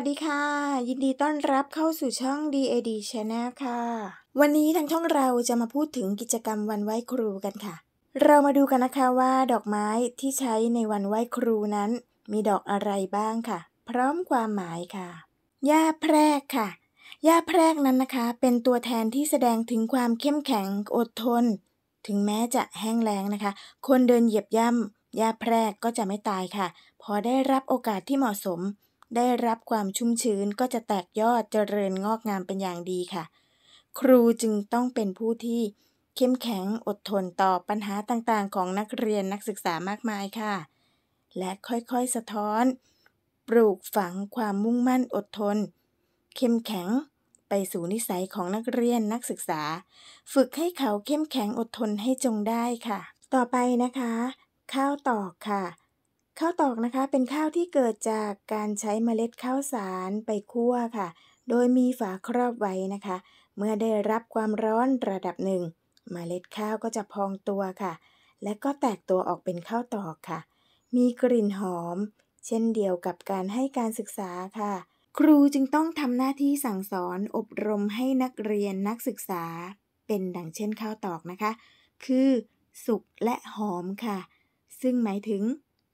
วัสดีค่ะ ยินดีต้อนรับเข้าสู่ช่อง DAD Channel ค่ะ วันนี้ทางช่องเราจะมาพูดถึงกิจกรรมวันไหว้ครูกันค่ะ เรามาดูกันนะคะว่า ดอกไม้ที่ใช้ในวันไหว้ครูนั้น มีดอกอะไรบ้างค่ะ พร้อมความหมายค่ะหญ้าแพรกค่ะหญ้าแพรกนั้นนะคะ เป็นตัวแทนที่แสดงถึงความเข้มแข็งอดทน ถึงแม้จะแห้งแล้งนะคะ คนเดินเหยียบย่ำหญ้าแพรกก็จะไม่ตายค่ะ พอได้รับโอกาสที่เหมาะสมได้รับความชุ่มชื้นก็จะแตกยอดเจริญงอกงามเป็นอย่างดีค่ะ ครูจึงต้องเป็นผู้ที่เข้มแข็งอดทนต่อปัญหาต่างๆของนักเรียนนักศึกษามากมายค่ะ และค่อยๆสะท้อน ปลูกฝังความมุ่งมั่นอดทน เข้มแข็งไปสู่นิสัยของนักเรียนนักศึกษา ฝึกให้เขาเข้มแข็งอดทนให้จงได้ค่ะ ต่อไปนะคะข้าวตอกค่ะข้าวตอกนะคะเป็นข้าวที่เกิดจากการใช้เมล็ดข้าวสารไปคั่วค่ะ โดยมีฝาครอบไว้นะคะ เมื่อได้รับความร้อนระดับหนึ่งเมล็ดข้าวก็จะพองตัวค่ะ และก็แตกตัวออกเป็นข้าวตอกค่ะ มีกลิ่นหอม เช่นเดียวกับการให้การศึกษาค่ะ ครูจึงต้องทำหน้าที่สั่งสอนอบรมให้นักเรียนนักศึกษาเป็นดังเช่นข้าวตอกนะคะ คือสุกและหอมค่ะ ซึ่งหมายถึง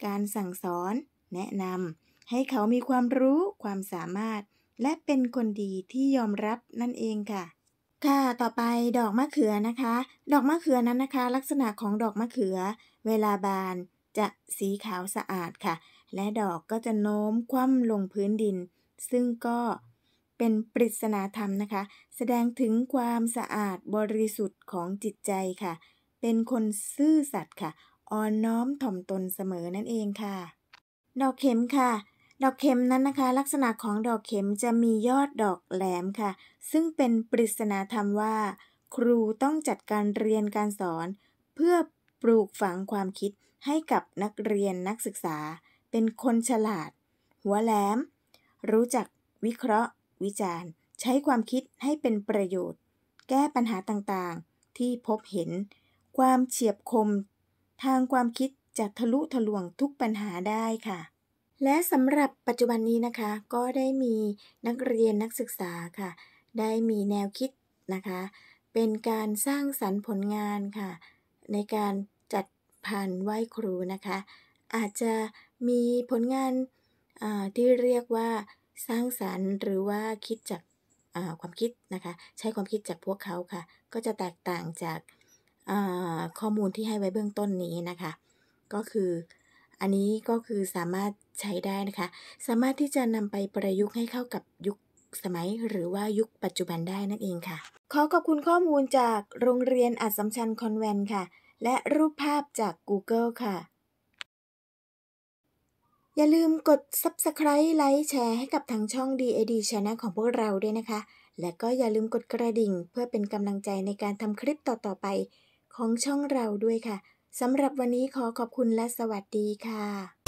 การสั่งสอนแนะนำให้เขามีความรู้ความสามารถ และเป็นคนดีที่ยอมรับนั่นเองค่ะ ค่ะต่อไปดอกมะเขือนะคะ ดอกมะเขือนั้นนะคะ ลักษณะของดอกมะเขือ เวลาบานจะสีขาวสะอาดค่ะ และดอกก็จะโน้มคว่ำลงพื้นดิน ซึ่งก็เป็นปริศนาธรรมนะคะ แสดงถึงความสะอาดบริสุทธิ์ของจิตใจค่ะ เป็นคนซื่อสัตย์ค่ะอ่อนน้อมถ่อมตนเสมอนั่นเองค่ะ ดอกเข็มค่ะ ดอกเข็มนั้นนะคะ ลักษณะของดอกเข็มจะมียอดดอกแหลมค่ะ ซึ่งเป็นปริศนาธรรมว่า ครูต้องจัดการเรียนการสอน เพื่อปลูกฝังความคิดให้กับนักเรียนนักศึกษา เป็นคนฉลาด หัวแหลมรู้จักวิเคราะห์วิจารณ์ ใช้ความคิดให้เป็นประโยชน์ แก้ปัญหาต่างๆ ที่พบเห็นความเฉียบคมทางความคิดจะทะลุทะลวงทุกปัญหาได้ค่ะ และสำหรับปัจจุบันนี้นะคะ ก็ได้มีนักเรียนนักศึกษาค่ะ ได้มีแนวคิดนะคะ เป็นการสร้างสรรค์ผลงานค่ะ ในการจัดผ่านไหว้ครูนะคะ อาจจะมีผลงานที่เรียกว่าสร้างสรรค์หรือว่าคิดจากความคิดนะคะ ใช้ความคิดจากพวกเขาค่ะ ก็จะแตกต่างจากข้อมูลที่ให้ไว้เบื้องต้นนี้นะคะ ก็คืออันนี้ก็คือสามารถใช้ได้นะคะ สามารถที่จะนำไปประยุกต์ให้เข้ากับยุคสมัยหรือว่ายุคปัจจุบันได้นั่นเองค่ะ ขอขอบคุณข้อมูลจากโรงเรียนอัศมชัญคอนแวนค่ะ และรูปภาพจาก Google ค่ะ อย่าลืมกด Subscribe ไลค์แชร์ให้กับทางช่อง DAD Channel ของพวกเราด้วยนะคะ และก็อย่าลืมกดกระดิ่งเพื่อเป็นกำลังใจในการทำคลิปต่อๆไปของช่องเราด้วยค่ะ สำหรับวันนี้ขอขอบคุณและสวัสดีค่ะ